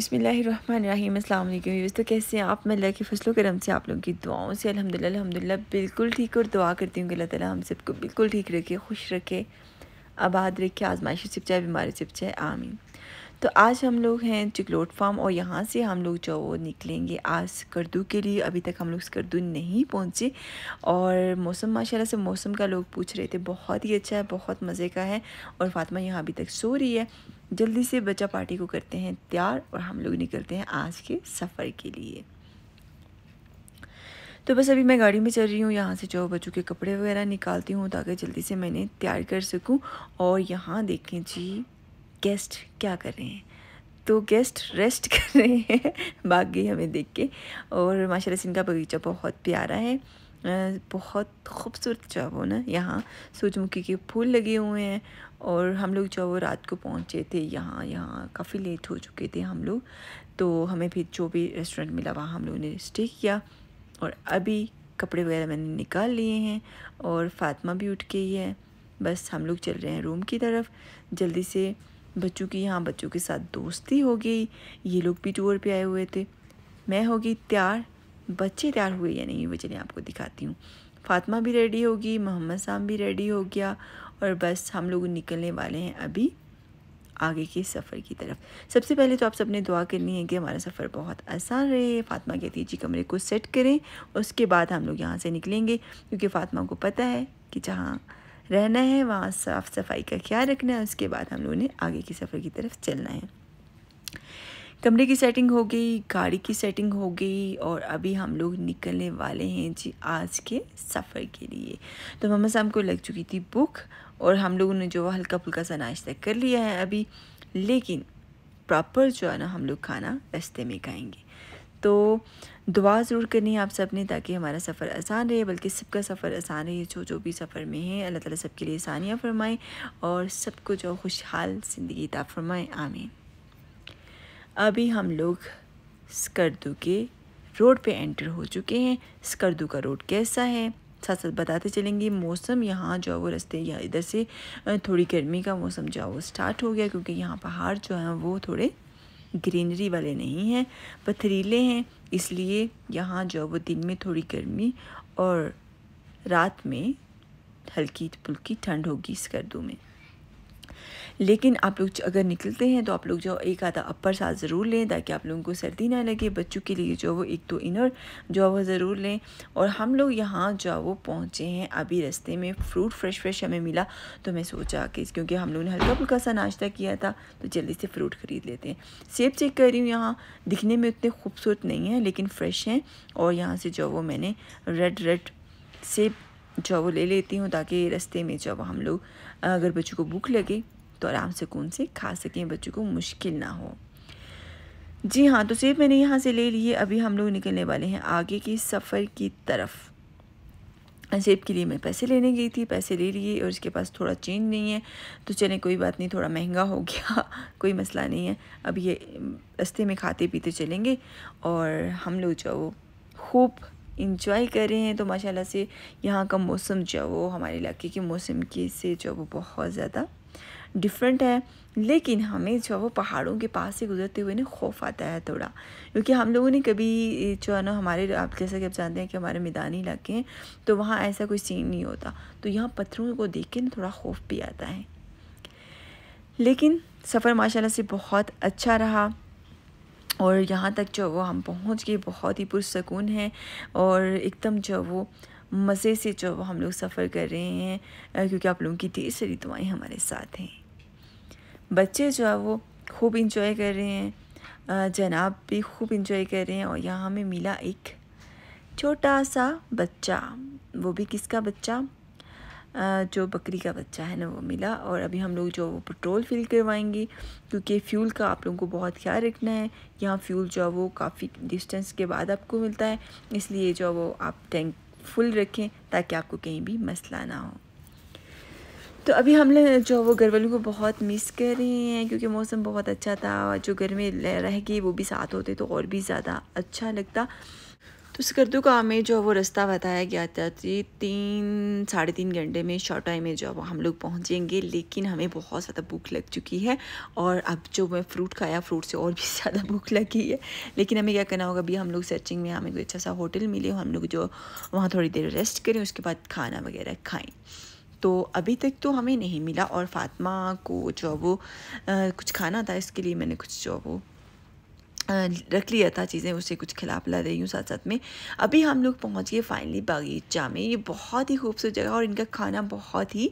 बिसमीम अल्लाम यूज़ तो कैसे हैं आप मैं अल्लाह के फसलों करम से आप लोगों की दुआओं से अल्हम्दुलिल्लाह अल्हम्दुलिल्लाह बिल्कुल ठीक और दुआ करती हूँ कि अल्लाह ताला हम सबको बिल्कुल ठीक रखे खुश रखे आबाद रखे आजमाइश से बचाए बीमारी से बचाए आमीन तो आज हम लोग हैं चिकलोट फार्म और यहाँ से हम लोग जो वो निकलेंगे आज स्कर्दू के लिए अभी तक हम लोग स्कर्दू नहीं पहुँचे और मौसम माशाल्लाह से मौसम का लोग पूछ रहे थे बहुत ही अच्छा है बहुत मज़े का है और फातिमा यहाँ अभी तक सो रही है जल्दी से बच्चा पार्टी को करते हैं तैयार और हम लोग निकलते हैं आज के सफ़र के लिए तो बस अभी मैं गाड़ी में चल रही हूँ यहाँ से जो बच्चों के कपड़े वगैरह निकालती हूँ ताकि जल्दी से मैंने तैयार कर सकूँ और यहाँ देखें जी गेस्ट क्या कर रहे हैं तो गेस्ट रेस्ट कर रहे हैं बाकी हमें देख के और माशाल्लाह सिंह इनका बगीचा बहुत प्यारा है बहुत खूबसूरत जो है वो ना यहाँ सूरजमुखी के फूल लगे हुए हैं और हम लोग जो वो रात को पहुँचे थे यहाँ यहाँ काफ़ी लेट हो चुके थे हम लोग तो हमें फिर जो भी रेस्टोरेंट मिला वहाँ हम लोगों ने स्टे किया और अभी कपड़े वगैरह मैंने निकाल लिए हैं और फातिमा भी उठ गई है बस हम लोग चल रहे हैं रूम की तरफ जल्दी से बच्चों की यहाँ बच्चों के साथ दोस्ती हो गई ये लोग भी टूर पे आए हुए थे मैं हो गई तैयार बच्चे तैयार हुए या नहीं वो चलिए आपको दिखाती हूँ फातिमा भी रेडी होगी मोहम्मद शाम भी रेडी हो गया और बस हम लोग निकलने वाले हैं अभी आगे के सफ़र की तरफ सबसे पहले तो आप सबने दुआ करनी है कि हमारा सफ़र बहुत आसान रहे फातिमा कहती है जी कमरे को सेट करें उसके बाद हम लोग यहाँ से निकलेंगे क्योंकि फ़ातिमा को पता है कि जहाँ रहना है वहाँ साफ़ सफाई का ख्याल रखना है उसके बाद हम लोगों ने आगे के सफ़र की तरफ चलना है कमरे की सेटिंग हो गई गाड़ी की सेटिंग हो गई और अभी हम लोग निकलने वाले हैं जी आज के सफ़र के लिए तो मम्मा साहब को लग चुकी थी बुक और हम लोगों ने जो हल्का फुल्का सा नाश्ता कर लिया है अभी लेकिन प्रॉपर जो है ना हम लोग खाना रास्ते में खाएंगे तो दुआ ज़रूर करनी है आप सब ने ताकि हमारा सफ़र आसान रहे बल्कि सबका सफ़र आसान रहे जो जो भी सफ़र में है अल्लाह ताला सबके लिए आसानियाँ फरमाएँ और सबको जो खुशहाल ज़िंदगी ता फरमाएँ आमीन अभी हम लोग स्कर्दू के रोड पे एंटर हो चुके हैं स्कर्दू का रोड कैसा है साथ साथ बताते चलेंगे मौसम यहाँ जो है वो रस्ते या इधर से थोड़ी गर्मी का मौसम जो है वो स्टार्ट हो गया क्योंकि यहाँ पहाड़ जो हैं वो थोड़े ग्रीनरी वाले नहीं हैं पथरीले हैं इसलिए यहाँ जो वो दिन में थोड़ी गर्मी और रात में हल्की फुल्की ठंड होगी इस गर्दों में लेकिन आप लोग अगर निकलते हैं तो आप लोग जो एक आधा अपर साथ ज़रूर लें ताकि आप लोगों को सर्दी ना लगे बच्चों के लिए जो वो एक तो इनर जो वो ज़रूर लें और हम लोग यहाँ जो वो पहुँचे हैं अभी रस्ते में फ्रूट फ्रेश फ्रेश हमें मिला तो मैं सोचा कि क्योंकि हम लोगों ने हल्का फुल्का सा नाश्ता किया था तो जल्दी से फ्रूट ख़रीद लेते हैं सेब चेक कर रही हूँ यहाँ दिखने में उतने खूबसूरत नहीं है लेकिन फ्रेश हैं और यहाँ से जो वो मैंने रेड रेड सेब जो वो ले लेती हूँ ताकि रस्ते में जब हम लोग अगर बच्चों को भूख लगे तो आराम से कौन से खा सकें बच्चों को मुश्किल ना हो जी हाँ तो सेब मैंने यहाँ से ले लिए अभी हम लोग निकलने वाले हैं आगे की सफ़र की तरफ सेब के लिए मैं पैसे लेने गई थी पैसे ले लिए और इसके पास थोड़ा चेंज नहीं है तो चले कोई बात नहीं थोड़ा महंगा हो गया कोई मसला नहीं है अब ये रस्ते में खाते पीते चलेंगे और हम लोग जो खूब इंजॉय कर रहे हैं तो माशाल्लाह से यहाँ का मौसम जो है वो हमारे इलाके के मौसम के से जो है वो बहुत ज़्यादा डिफरेंट है लेकिन हमें जो है वो पहाड़ों के पास से गुजरते हुए ना खौफ आता है थोड़ा क्योंकि हम लोगों ने कभी जो है ना हमारे आप जैसा कि आप जानते हैं कि हमारे मैदानी इलाके हैं तो वहाँ ऐसा कोई सीन नहीं होता तो यहाँ पत्थरों को देख के ना थोड़ा खौफ भी आता है लेकिन सफ़र माशाल्लाह से बहुत अच्छा रहा और यहाँ तक जो वो हम पहुँच गए बहुत ही पुरसकून है और एकदम जो वो मज़े से जो वो हम लोग सफ़र कर रहे हैं क्योंकि आप लोगों की ढेर सारी दुआएँ हमारे साथ हैं बच्चे जो है वो खूब इंजॉय कर रहे हैं जनाब भी खूब इंजॉय कर रहे हैं और यहाँ हमें मिला एक छोटा सा बच्चा वो भी किसका बच्चा जो बकरी का बच्चा है ना वो मिला और अभी हम लोग जो वो पेट्रोल फिल करवाएंगे क्योंकि फ्यूल का आप लोगों को बहुत ख्याल रखना है यहाँ फ्यूल जो है वो काफ़ी डिस्टेंस के बाद आपको मिलता है इसलिए जो वो आप टैंक फुल रखें ताकि आपको कहीं भी मसला ना हो तो अभी हम लोग जो वो घर वालों को बहुत मिस कर रहे हैं क्योंकि मौसम बहुत अच्छा था जो घर में रह गए वो भी साथ होते तो और भी ज़्यादा अच्छा लगता तो का में जो वो रास्ता बताया गया था कि तीन साढ़े तीन घंटे में शॉर्ट टाइम में जो हम लोग पहुँचेंगे लेकिन हमें बहुत ज़्यादा भूख लग चुकी है और अब जो मैं फ्रूट खाया फ्रूट से और भी ज़्यादा भूख लगी है लेकिन हमें क्या करना होगा अभी हम लोग सर्चिंग में हमें कोई अच्छा सा होटल मिले हम लोग जो वहाँ थोड़ी देर रेस्ट करें उसके बाद खाना वगैरह खाएँ तो अभी तक तो हमें नहीं मिला और फातिमा को जो वो आ, कुछ खाना था इसके लिए मैंने कुछ जो वो रख लिया था चीज़ें उसे कुछ खिला पिला रही हूँ साथ साथ में अभी हम लोग पहुँच गए फाइनली बागीचा में ये बहुत ही खूबसूरत जगह और इनका खाना बहुत ही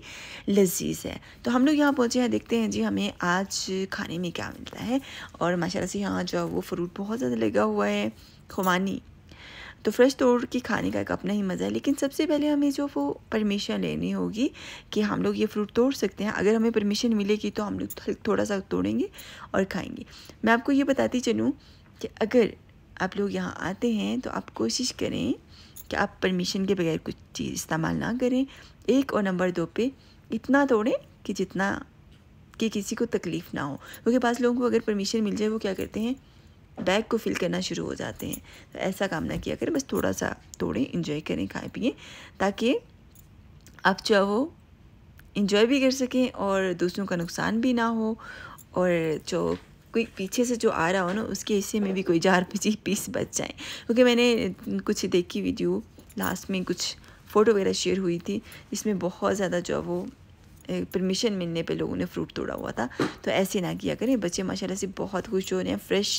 लजीज है तो हम लोग यहाँ पहुँचे हैं देखते हैं जी हमें आज खाने में क्या मिलता है और माशाल्लाह से यहाँ जो है वो फ्रूट बहुत ज़्यादा लगा हुआ है खुमानी तो फ्रेश तोड़ के खाने का एक अपना ही मज़ा है लेकिन सबसे पहले हमें जो वो परमिशन लेनी होगी कि हम लोग ये फ्रूट तोड़ सकते हैं अगर हमें परमिशन मिलेगी तो हम लोग थोड़ा सा तोड़ेंगे और खाएँगे मैं आपको ये बताती चलूँ कि अगर आप लोग यहाँ आते हैं तो आप कोशिश करें कि आप परमिशन के बगैर कुछ चीज़ इस्तेमाल ना करें एक और नंबर दो पे इतना तोड़ें कि जितना कि किसी को तकलीफ़ ना हो क्योंकि तो पास लोगों को अगर परमिशन मिल जाए वो क्या करते हैं बैग को फिल करना शुरू हो जाते हैं तो ऐसा काम ना किया करें बस थोड़ा सा तोड़ें इन्जॉय करें खाएँ पिए ताकि आप जो है वो इन्जॉय भी कर सकें और दूसरों का नुकसान भी ना हो और जो कोई पीछे से जो आ रहा हो ना उसके हिस्से में भी कोई जार चार पीस बच जाए क्योंकि मैंने कुछ देखी वीडियो लास्ट में कुछ फ़ोटो वगैरह शेयर हुई थी जिसमें बहुत ज़्यादा जो है वो परमिशन मिलने पे लोगों ने फ्रूट तोड़ा हुआ था तो ऐसे ना किया करें बच्चे माशाल्लाह से बहुत खुश हो रहे हैं फ्रेश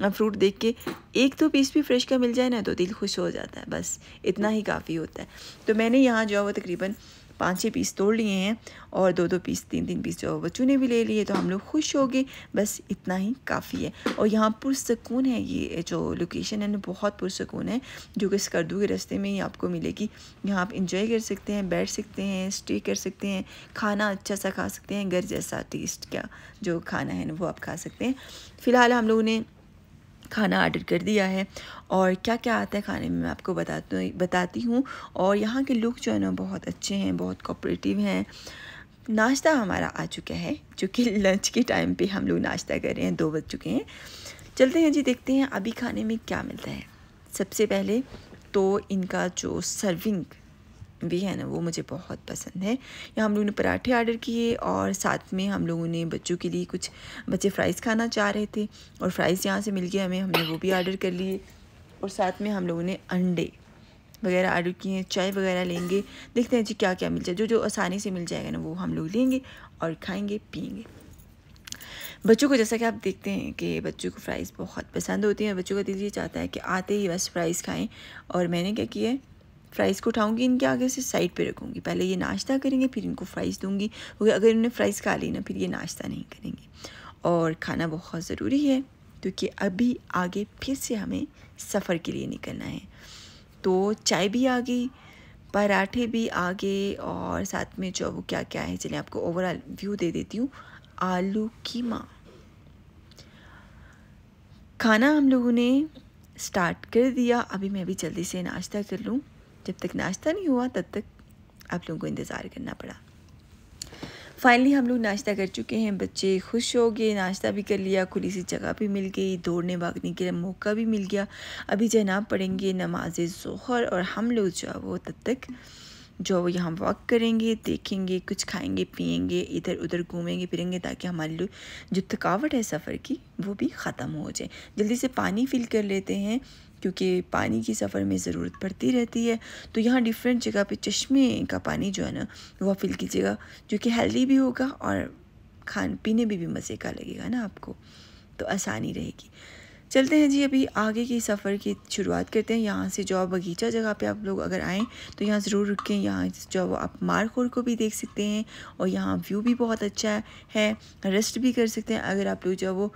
फ्रूट देख के एक तो पीस भी फ्रेश का मिल जाए ना तो दिल खुश हो जाता है बस इतना ही काफ़ी होता है तो मैंने यहाँ जो है वो तकरीबन पाँच छः पीस तोड़ लिए हैं और दो दो पीस तीन तीन पीस जो बच्चों ने भी ले लिए तो हम लोग खुश हो गए बस इतना ही काफ़ी है और यहाँ पुरसकून है ये जो लोकेशन है ना बहुत पुरसकून है जो कि स्कर्दू के रास्ते में ही आपको मिलेगी यहाँ आप इंजॉय कर सकते हैं बैठ सकते हैं स्टे कर सकते हैं खाना अच्छा सा खा सकते हैं घर जैसा टेस्ट का जो खाना है ना वो आप खा सकते हैं फ़िलहाल हम लोगों ने खाना आर्डर कर दिया है और क्या क्या आता है खाने में मैं आपको बताती बताती हूँ और यहाँ के लोग जो है ना बहुत अच्छे हैं बहुत कॉपरेटिव हैं नाश्ता हमारा आ चुका है जो कि लंच के टाइम पे हम लोग नाश्ता कर रहे हैं दो बज चुके हैं चलते हैं जी देखते हैं अभी खाने में क्या मिलता है सबसे पहले तो इनका जो सर्विंग भी है ना वो मुझे बहुत पसंद है यहाँ हम लोगों ने पराठे ऑर्डर किए और साथ में हम लोगों ने बच्चों के लिए कुछ बच्चे फ्राइज़ खाना चाह रहे थे और फ्राइज़ यहाँ से मिल गए हमें हमने वो भी ऑर्डर कर लिए और साथ में हम लोगों ने अंडे वगैरह ऑर्डर किए हैं चाय वगैरह लेंगे देखते हैं जी क्या क्या मिल जाए जो जो आसानी से मिल जाएगा ना वो हम लोग लेंगे और खाएँगे पियेंगे बच्चों को जैसा कि आप देखते हैं कि बच्चों को फ्राइज़ बहुत पसंद होती हैं बच्चों का दिल ये चाहता है कि आते ही बस फ्राइज़ खाएं और मैंने क्या किया है फ्राइज़ को उठाऊंगी इनके आगे से साइड पे रखूंगी पहले ये नाश्ता करेंगे फिर इनको फ्राइज़ दूँगी क्योंकि अगर इन्होंने फ्राइज़ खा ली ना फिर ये नाश्ता नहीं करेंगे और खाना बहुत ज़रूरी है क्योंकि अभी आगे फिर से हमें सफ़र के लिए निकलना है तो चाय भी आ गई पराठे भी आ गए और साथ में जो वो क्या क्या है चलिए आपको ओवरऑल व्यू दे देती हूँ आलू कीमा खाना हम लोगों ने स्टार्ट कर दिया अभी मैं भी जल्दी से नाश्ता कर लूँ जब तक नाश्ता नहीं हुआ तब तक आप लोगों को इंतज़ार करना पड़ा फाइनली हम लोग नाश्ता कर चुके हैं बच्चे खुश हो गए नाश्ता भी कर लिया खुली सी जगह भी मिल गई दौड़ने भागने के लिए मौका भी मिल गया अभी जनाब पढ़ेंगे नमाज जहर और हम लोग जो है वो तब तक जो वो यहाँ वॉक करेंगे देखेंगे कुछ खाएंगे पियेंगे इधर उधर घूमेंगे फिरेंगे ताकि हमारे जो थकावट है सफ़र की वो भी ख़त्म हो जाए जल्दी से पानी फिल कर लेते हैं क्योंकि पानी की सफ़र में ज़रूरत पड़ती रहती है तो यहाँ डिफरेंट जगह पे चश्मे का पानी जो है ना वह फिल कीजिएगा जो कि हेल्दी भी होगा और खान पीने में भी, भी मज़े का लगेगा ना आपको तो आसानी रहेगी चलते हैं जी अभी आगे की सफ़र की शुरुआत करते हैं यहाँ से जो आप बगीचा जगह पे आप लोग अगर आएँ तो यहाँ ज़रूर रुकें यहाँ जो आप मारखोर को भी देख सकते हैं और यहाँ व्यू भी बहुत अच्छा है रेस्ट भी कर सकते हैं अगर आप लोग जो वो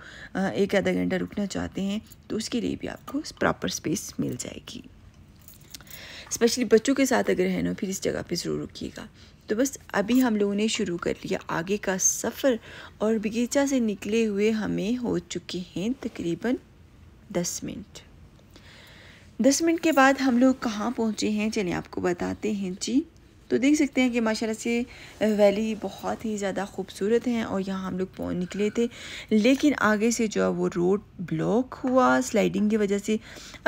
एक आधा घंटा रुकना चाहते हैं तो उसके लिए भी आपको प्रॉपर स्पेस मिल जाएगी स्पेशली बच्चों के साथ अगर है ना फिर इस जगह पर ज़रूर रुकीगा तो बस अभी हम लोगों ने शुरू कर लिया आगे का सफ़र और बगीचा से निकले हुए हमें हो चुके हैं तकरीबन दस मिनट दस मिनट के बाद हम लोग कहाँ पहुँचे हैं चलिए आपको बताते हैं जी तो देख सकते हैं कि माशाल्लाह से वैली बहुत ही ज़्यादा खूबसूरत हैं और यहाँ हम लोग निकले थे लेकिन आगे से जो है वो रोड ब्लॉक हुआ स्लाइडिंग की वजह से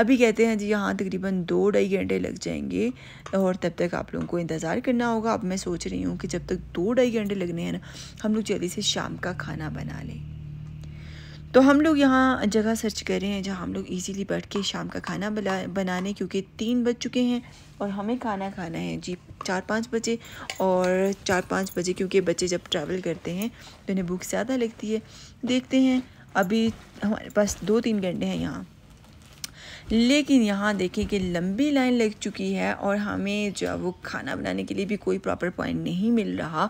अभी कहते हैं जी यहाँ तकरीबन दो ढाई घंटे लग जाएंगे और तब तक आप लोगों को इंतज़ार करना होगा अब मैं सोच रही हूँ कि जब तक दो ढाई घंटे लगने हैं ना हम लोग जल्दी से शाम का खाना बना लें तो हम लोग यहाँ जगह सर्च कर रहे हैं जहाँ हम लोग इजीली बैठ के शाम का खाना बनाने क्योंकि तीन बज चुके हैं और हमें खाना खाना है जी चार पाँच बजे और चार पाँच बजे क्योंकि बच्चे जब ट्रैवल करते हैं तो उन्हें भूख ज़्यादा लगती है देखते हैं अभी हमारे पास दो तीन घंटे हैं यहाँ लेकिन यहाँ देखें कि लंबी लाइन लग चुकी है और हमें जो वो खाना बनाने के लिए भी कोई प्रॉपर पॉइंट नहीं मिल रहा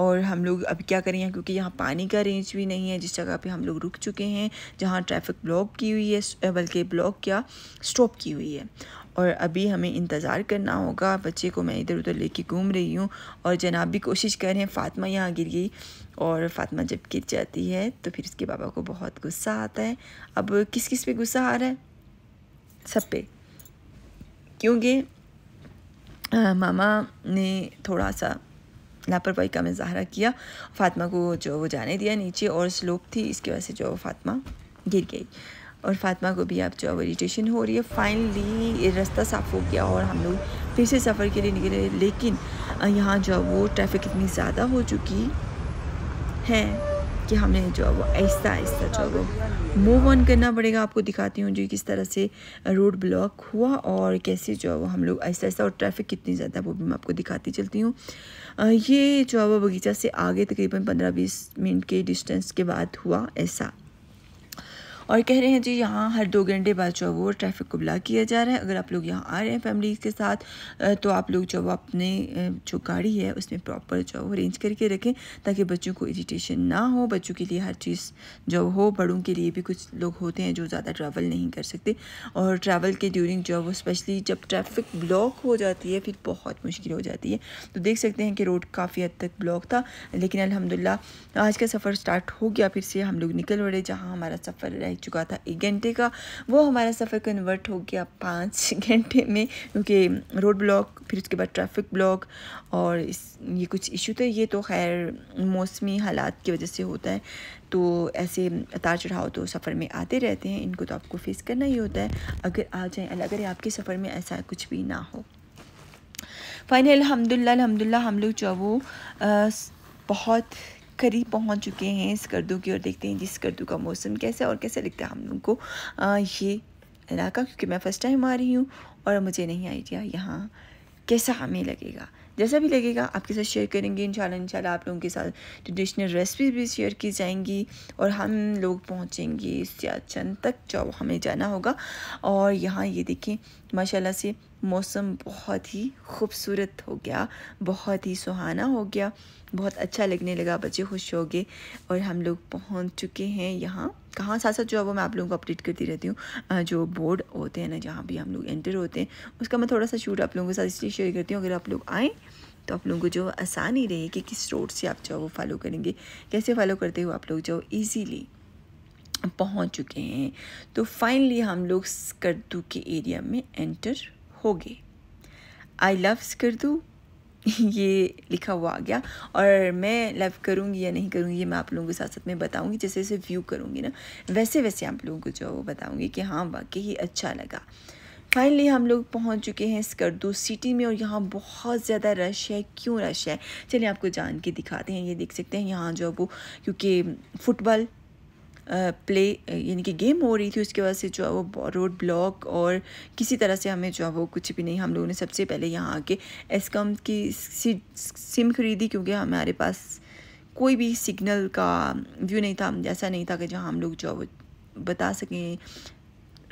और हम लोग अब क्या करें क्योंकि यहाँ पानी का रेंज भी नहीं है जिस जगह पर हम लोग रुक चुके हैं जहाँ ट्रैफिक ब्लॉक की हुई है बल्कि ब्लॉक क्या स्टॉप की हुई है और अभी हमें इंतज़ार करना होगा बच्चे को मैं इधर उधर लेके घूम रही हूँ और जनाब भी कोशिश कर रहे हैं फ़ातिमा यहाँ गिर गई और फातिमा जब गिर जाती है तो फिर उसके बाबा को बहुत गुस्सा आता है अब किस किस पे गुस्सा आ रहा है सब पे क्योंकि मामा ने थोड़ा सा लापरवाही का मज़ाहरा किया फातिमा को जो वो जाने दिया नीचे और स्लोप थी इसकी वजह से जो फातिमा गिर गई और फातिमा को भी अब जो इरीटेशन हो रही है फाइनली रास्ता साफ हो गया और हम लोग फिर से सफ़र के लिए निकले लेकिन यहाँ जो वो ट्रैफिक इतनी ज़्यादा हो चुकी है कि हमें जो है वो ऐसा ऐसा जो है वो मूव ऑन करना पड़ेगा आपको दिखाती हूँ जो किस तरह से रोड ब्लॉक हुआ और कैसे जो है वो हम लोग ऐसा आहिस्ता और ट्रैफिक कितनी ज़्यादा वो भी मैं आपको दिखाती चलती हूँ ये जो है वो बगीचा से आगे तकरीबन पंद्रह बीस मिनट के डिस्टेंस के बाद हुआ ऐसा और कह रहे हैं जी यहाँ हर दो घंटे बाद जो वो ट्रैफिक को ब्लॉक किया जा रहा है अगर आप लोग यहाँ आ रहे हैं फैमिली के साथ तो आप लोग जो अपने जो गाड़ी है उसमें प्रॉपर जो अरेंज करके रखें ताकि बच्चों को इजिटेशन ना हो बच्चों के लिए हर चीज़ जो हो बड़ों के लिए भी कुछ लोग होते हैं जो ज़्यादा ट्रैवल नहीं कर सकते और ट्रैवल के ड्यूरिंग जो वो स्पेशली जब ट्रैफिक ब्लॉक हो जाती है फिर बहुत मुश्किल हो जाती है तो देख सकते हैं कि रोड काफ़ी हद तक ब्लॉक था लेकिन अलहमदिल्ला आज का सफ़र स्टार्ट हो गया फिर से हम लोग निकल पड़े जहाँ हमारा सफ़र रह लग चुका था एक घंटे का वो हमारा सफ़र कन्वर्ट हो गया पाँच घंटे में क्योंकि रोड ब्लॉक फिर उसके बाद ट्रैफिक ब्लॉक और इस ये कुछ इशू थे ये तो खैर मौसमी हालात की वजह से होता है तो ऐसे उतार चढ़ाव तो सफ़र में आते रहते हैं इनको तो आपको फेस करना ही होता है अगर आ जाए अगर आपके सफ़र में ऐसा कुछ भी ना हो फाइनल अलहमदिल्ला अलहमदिल्ला हम लोग जो वो बहुत करीब पहुंच चुके हैं इस कर्दू की और देखते हैं जिस कर्दू का मौसम कैसा और कैसे लगता है हम लोगों को ये इलाका क्योंकि मैं फ़र्स्ट टाइम आ रही हूँ और मुझे नहीं आइडिया यहाँ कैसा हमें लगेगा जैसा भी लगेगा आपके साथ शेयर करेंगे इंशाल्लाह इंशाल्लाह आप लोगों के साथ ट्रेडिशनल रेसिपी भी शेयर की जाएंगी और हम लोग पहुँचेंगे सियाचंद तक जो हमें जाना होगा और यहाँ ये देखें माशाल्लाह से मौसम बहुत ही खूबसूरत हो गया बहुत ही सुहाना हो गया बहुत अच्छा लगने लगा बच्चे खुश हो गए और हम लोग पहुंच चुके हैं यहाँ कहाँ साथ साथ जो है वो मैं आप लोगों को अपडेट करती रहती हूँ जो बोर्ड होते हैं ना जहाँ भी हम लोग एंटर होते हैं उसका मैं थोड़ा सा शूट आप लोगों के साथ इसलिए शेयर करती हूँ अगर आप लोग आएँ तो आप लोगों को जो आसानी रहे कि किस रोड से आप जो वो फॉलो करेंगे कैसे फॉलो करते हुए आप लोग जो ईजीली पहुंच चुके हैं तो फाइनली हम लोग स्कर्दू के एरिया में एंटर हो गए आई लव स्कर्दू ये लिखा हुआ आ गया और मैं लव करूँगी या नहीं करूँगी ये मैं आप लोगों के साथ साथ में बताऊँगी जैसे जैसे व्यू करूँगी ना वैसे वैसे आप लोगों को जो बताऊँगी कि हाँ वाकई ही अच्छा लगा फाइनली हम लोग पहुंच चुके हैं स्कर्दू सिटी में और यहाँ बहुत ज़्यादा रश है क्यों रश है चलिए आपको जान के दिखाते हैं ये देख सकते हैं यहाँ जो वो क्योंकि फुटबॉल प्ले यानी कि गेम हो रही थी उसके वजह से जो है वो रोड ब्लॉक और किसी तरह से हमें जो है वो कुछ भी नहीं हम लोगों ने सबसे पहले यहाँ आके एसकॉम की सिम खरीदी क्योंकि हमारे पास कोई भी सिग्नल का व्यू नहीं था ऐसा नहीं था कि जहाँ हम लोग जो है वो बता सकें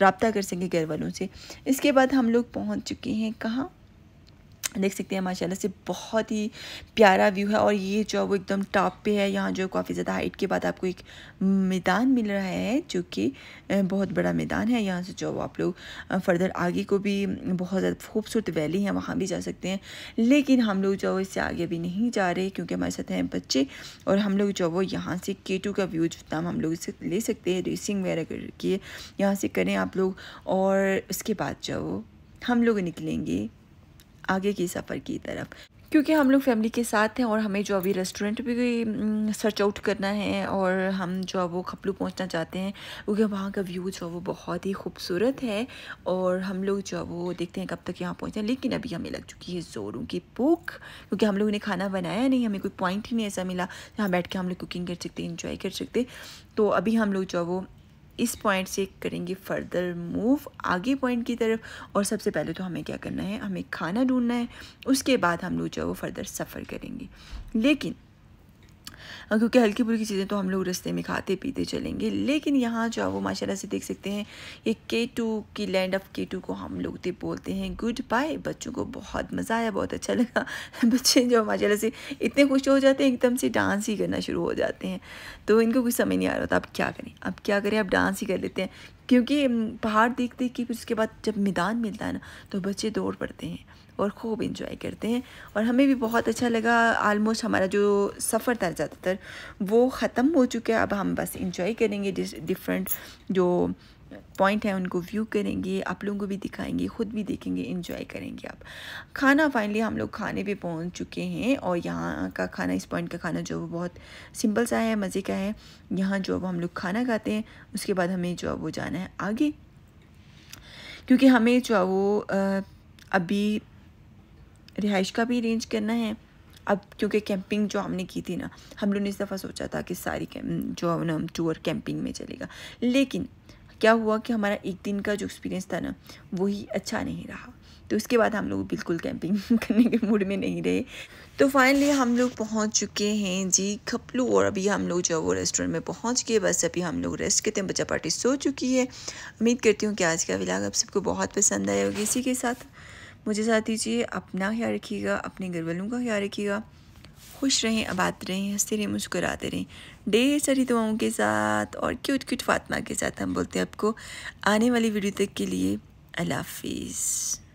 रबता कर सकें घर वालों से इसके बाद हम लोग पहुँच चुके हैं कहाँ देख सकते हैं माशाल्लाह से बहुत ही प्यारा व्यू है और ये जो वो एकदम टॉप पे है यहाँ जो काफ़ी ज़्यादा हाइट के बाद आपको एक मैदान मिल रहा है जो कि बहुत बड़ा मैदान है यहाँ से जो आप लोग फर्दर आगे को भी बहुत ज़्यादा खूबसूरत वैली है वहाँ भी जा सकते हैं लेकिन हम लोग जो इससे आगे भी नहीं जा रहे क्योंकि हमारे साथ हैं बच्चे और हम लोग जो वो यहाँ से के का व्यू जितना हम लोग इसे ले सकते हैं रेसिंग वगैरह करके यहाँ से करें आप लोग और उसके बाद जो हम लोग निकलेंगे आगे की सफ़र की तरफ क्योंकि हम लोग फैमिली के साथ हैं और हमें जो अभी रेस्टोरेंट भी सर्च आउट करना है और हम जो वो खपलू पहुंचना चाहते हैं क्योंकि वहाँ का व्यू जो वो बहुत ही खूबसूरत है और हम लोग जो वो देखते हैं कब तक यहाँ पहुँचते हैं लेकिन अभी हमें लग चुकी है ज़ोरों की भूख क्योंकि हम लोगों ने खाना बनाया नहीं हमें कोई पॉइंट ही नहीं ऐसा मिला जहाँ बैठ के हम लोग कुकिंग कर सकते इंजॉय कर सकते तो अभी हम लोग जो वो इस पॉइंट से करेंगे फर्दर मूव आगे पॉइंट की तरफ और सबसे पहले तो हमें क्या करना है हमें खाना ढूंढना है उसके बाद हम लोग जो है वो फर्दर सफ़र करेंगे लेकिन क्योंकि हल्की फुल्की चीज़ें तो हम लोग रस्ते में खाते पीते चलेंगे लेकिन यहाँ जो है वो माशाला से देख सकते हैं ये के टू की लैंड ऑफ के टू को हम लोग तो बोलते हैं गुड बाय बच्चों को बहुत मज़ा आया बहुत अच्छा लगा बच्चे जो माशाला से इतने खुश हो जाते हैं एकदम से डांस ही करना शुरू हो जाते हैं तो इनको कुछ समझ नहीं आ रहा होता अब क्या करें अब क्या करें अब डांस ही कर लेते हैं क्योंकि हम्म, पहाड़ देख देख के फिर उसके बाद जब मैदान मिलता है ना तो बच्चे दौड़ पड़ते हैं और खूब इंजॉय करते हैं और हमें भी बहुत अच्छा लगा आलमोस्ट हमारा जो सफ़र था ज़्यादातर वो ख़त्म हो चुका है अब हम बस इंजॉय करेंगे डिफरेंट जो पॉइंट है उनको व्यू करेंगे आप लोगों को भी दिखाएंगे ख़ुद भी देखेंगे इन्जॉय करेंगे आप खाना फाइनली हम लोग खाने पे पहुंच चुके हैं और यहाँ का खाना इस पॉइंट का खाना जो वो बहुत सिंपल सा है मज़े का है यहाँ जो अब हम लोग खाना खाते हैं उसके बाद हमें जो वो जाना है आगे क्योंकि हमें जो वो अभी रिहाइश का भी अरेंज करना है अब क्योंकि कैंपिंग जो हमने की थी ना हम लोग ने इस दफ़ा सोचा था कि सारी जो है ना टूर कैंपिंग में चलेगा लेकिन क्या हुआ कि हमारा एक दिन का जो एक्सपीरियंस था ना वही अच्छा नहीं रहा तो उसके बाद हम लोग बिल्कुल कैंपिंग करने के मूड में नहीं रहे तो फाइनली हम लोग पहुंच चुके हैं जी खपलू और अभी हम लोग जो वो रेस्टोरेंट में पहुंच गए बस अभी हम लोग रेस्ट करते हैं बच्चा पार्टी सो चुकी है उम्मीद करती हूँ कि आज का विलाग आप सबको बहुत पसंद आया होगी इसी के साथ मुझे साथ दीजिए अपना ख्याल रखिएगा अपने घर वालों का ख्याल रखिएगा खुश रहें आबाद रहें हंसते रहें मुस्कुराते रहें ढेर सारी दुआओं के साथ और क्यूट क्यूट फातमा के साथ हम बोलते हैं आपको आने वाली वीडियो तक के लिए अल्लाह हाफिज़